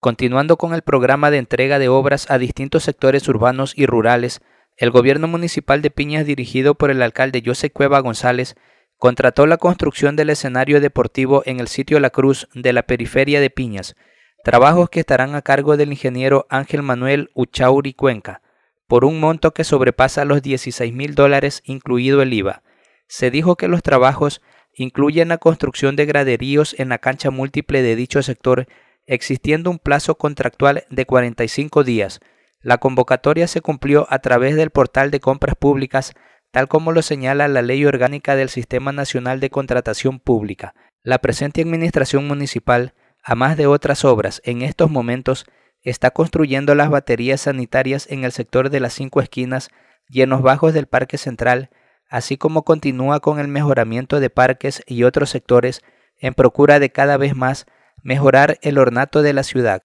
Continuando con el programa de entrega de obras a distintos sectores urbanos y rurales, el gobierno municipal de Piñas, dirigido por el alcalde José Cueva González, contrató la construcción del escenario deportivo en el sitio La Cruz de la periferia de Piñas, trabajos que estarán a cargo del ingeniero Ángel Manuel Uchauri Cuenca, por un monto que sobrepasa los 16 mil dólares incluido el IVA. Se dijo que los trabajos incluyen la construcción de graderíos en la cancha múltiple de dicho sector existiendo un plazo contractual de 45 días. La convocatoria se cumplió a través del portal de compras públicas, tal como lo señala la Ley Orgánica del Sistema Nacional de Contratación Pública. La presente Administración Municipal, a más de otras obras, en estos momentos está construyendo las baterías sanitarias en el sector de las cinco esquinas y en los bajos del Parque Central, así como continúa con el mejoramiento de parques y otros sectores en procura de cada vez más mejorar el ornato de la ciudad,